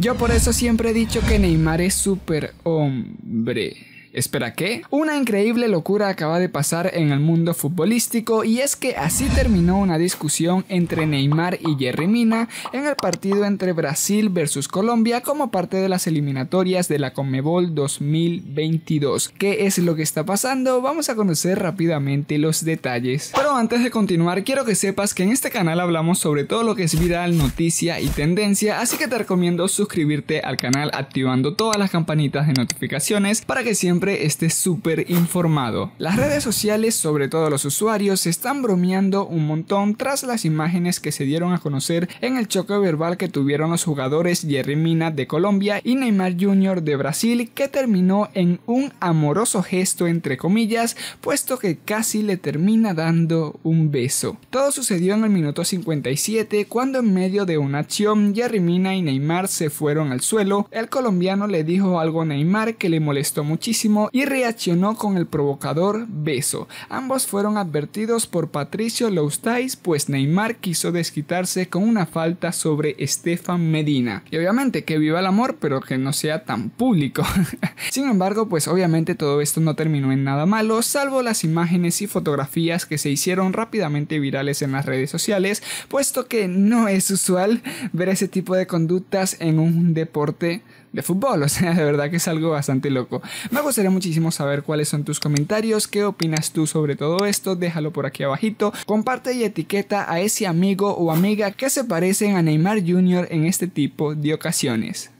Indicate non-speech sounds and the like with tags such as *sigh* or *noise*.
Yo por eso siempre he dicho que Neymar es super hombre. ¿Espera qué? Una increíble locura acaba de pasar en el mundo futbolístico y es que así terminó una discusión entre Neymar y Jerry Mina en el partido entre Brasil versus Colombia como parte de las eliminatorias de la Conmebol 2022. ¿Qué es lo que está pasando? Vamos a conocer rápidamente los detalles. Pero antes de continuar quiero que sepas que en este canal hablamos sobre todo lo que es viral, noticia y tendencia, así que te recomiendo suscribirte al canal activando todas las campanitas de notificaciones para que siempre esté súper informado. Las redes sociales, sobre todo los usuarios, están bromeando un montón tras las imágenes que se dieron a conocer en el choque verbal que tuvieron los jugadores Jerry Mina de Colombia y Neymar Jr. de Brasil que terminó en un amoroso gesto entre comillas puesto que casi le termina dando un beso. Todo sucedió en el minuto 57 cuando en medio de una acción Jerry Mina y Neymar se fueron al suelo, el colombiano le dijo algo a Neymar que le molestó muchísimo y reaccionó con el provocador beso. Ambos fueron advertidos por Patricio Loustais, pues Neymar quiso desquitarse con una falta sobre Estefan Medina. Y obviamente que viva el amor, pero que no sea tan público. *laughs* Sin embargo, pues obviamente todo esto no terminó en nada malo, salvo las imágenes y fotografías que se hicieron rápidamente virales en las redes sociales, puesto que no es usual ver ese tipo de conductas en un deporte de fútbol. *laughs* O sea, de verdad que es algo bastante loco. Me gustaría muchísimo saber cuáles son tus comentarios, qué opinas tú sobre todo esto, déjalo por aquí abajito. Comparte y etiqueta a ese amigo o amiga que se parecen a Neymar Jr. en este tipo de ocasiones.